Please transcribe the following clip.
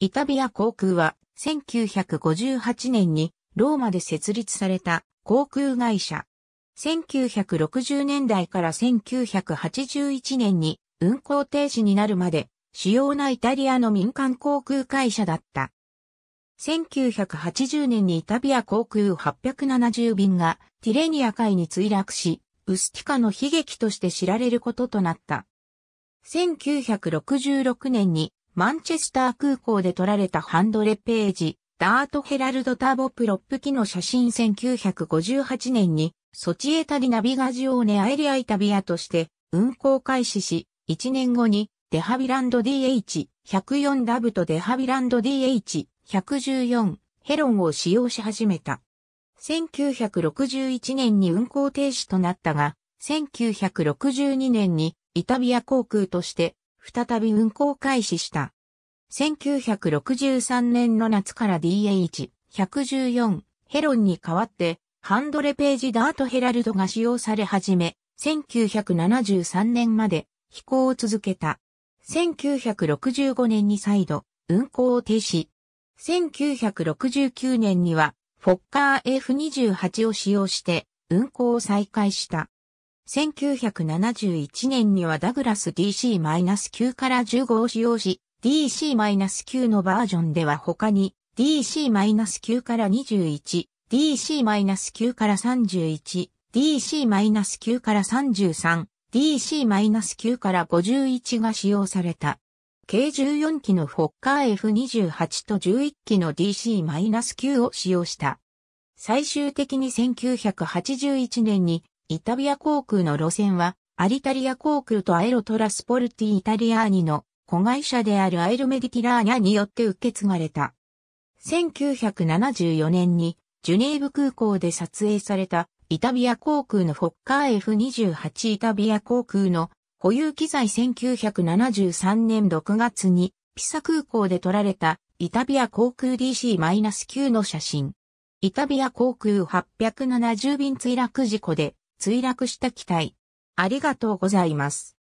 イタビア航空は1958年にローマで設立された航空会社。1960年代から1981年に運航停止になるまで主要なイタリアの民間航空会社だった。1980年にイタビア航空870便がティレニア海に墜落し、ウスティカの悲劇として知られることとなった。1966年にマンチェスター空港で撮られたハンドレページ、ダートヘラルドターボプロップ機の写真1958年に、ソチエタリナビガジオーネアエリアイタビアとして運行開始し、1年後にデハビランド DH104 ラブとデハビランド DH114 ヘロンを使用し始めた。1961年に運行停止となったが、1962年にイタビア航空として再び運行開始した。1963年の夏から DH114 ヘロンに代わってハンドレページダートヘラルドが使用され始め、1973年まで飛行を続けた。1965年に再度運行を停止。1969年にはフォッカー F28 を使用して運行を再開した。1971年にはダグラス DC-9 から15を使用し、DC-9 のバージョンでは他に DC-9 から21、DC-9 から31、DC-9 から33、DC-9 から51が使用された。計14機のフォッカー F28 と11機の DC-9 を使用した。最終的に1981年にイタリア航空の路線は、アリタリア航空とアエロトラスポルティイタリアーニの子会社であるアエロメディティラーニャによって受け継がれた。1974年にジュネーブ空港で撮影されたイタビア航空のフォッカー F28 イタビア航空の保有機材1973年6月にピサ空港で撮られたイタビア航空 DC-9 の写真。イタビア航空870便墜落事故で墜落した機体。ありがとうございます。